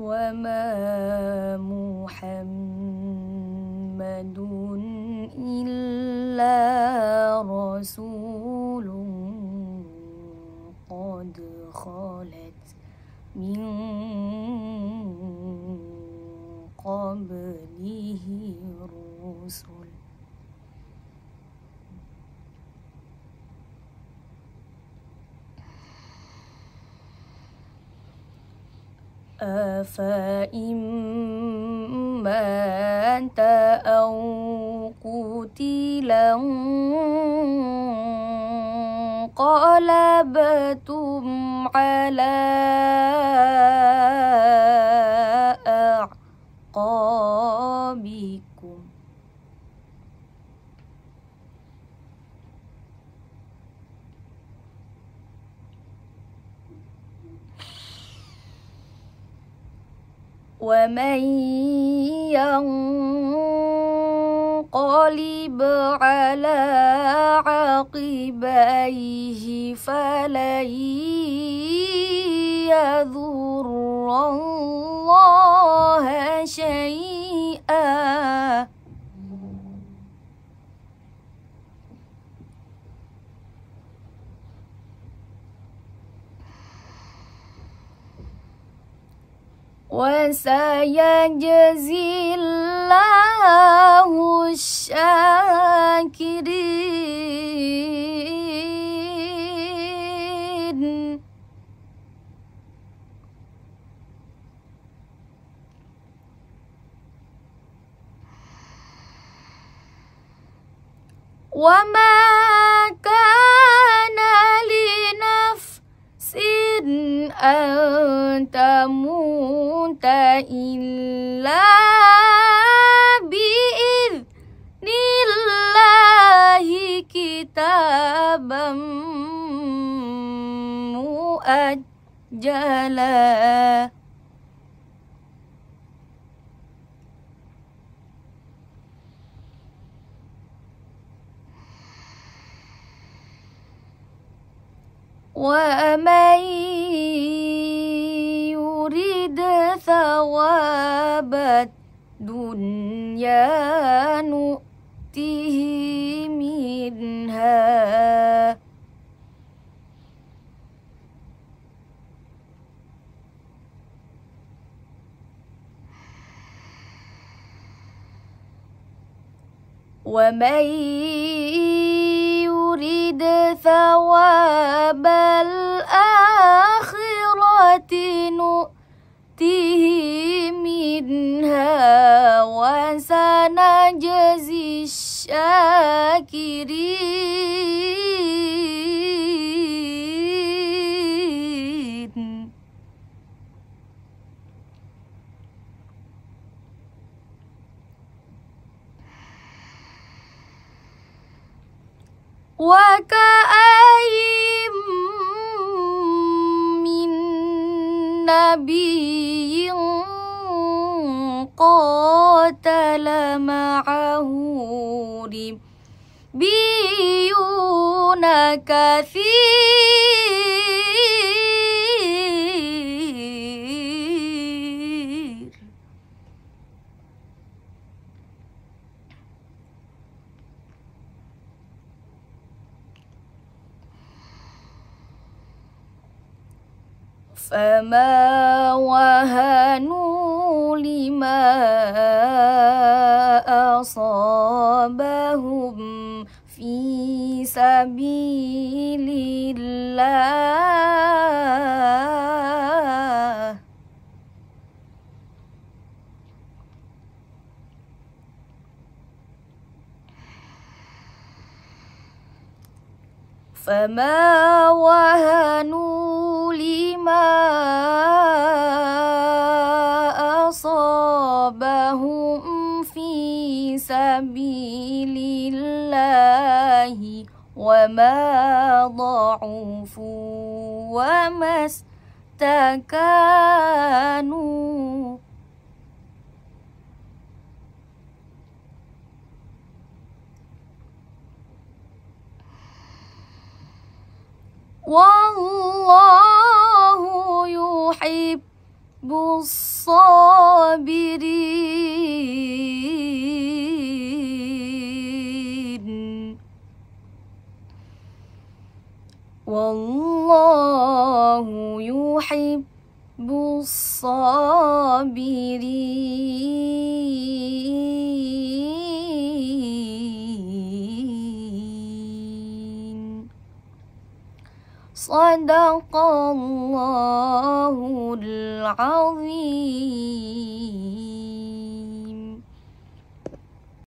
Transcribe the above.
وما محمد إلا رسول قد خلت من قبله الرسل فإما أنت أو قتلا قلبتم على ومن ينقلب على عقبيه فلن يضر الله شيئا وسيجزي الله الشاكرين وما كان لنفس أن تموت إلا بإذن الله كتابا مؤجلا ومن نؤته منها ومن يرد ثواب الآخرة نؤته منها syakirin wa ka'aim min nabiyyin قاتل معه ربيون كثير فما وهنوا لما أصابهم في سبيل الله فما وهنوا لما سبيل الله وما ضعفوا وما استكانوا والله يحب الصابرين والله يحب الصابرين صدق الله العظيم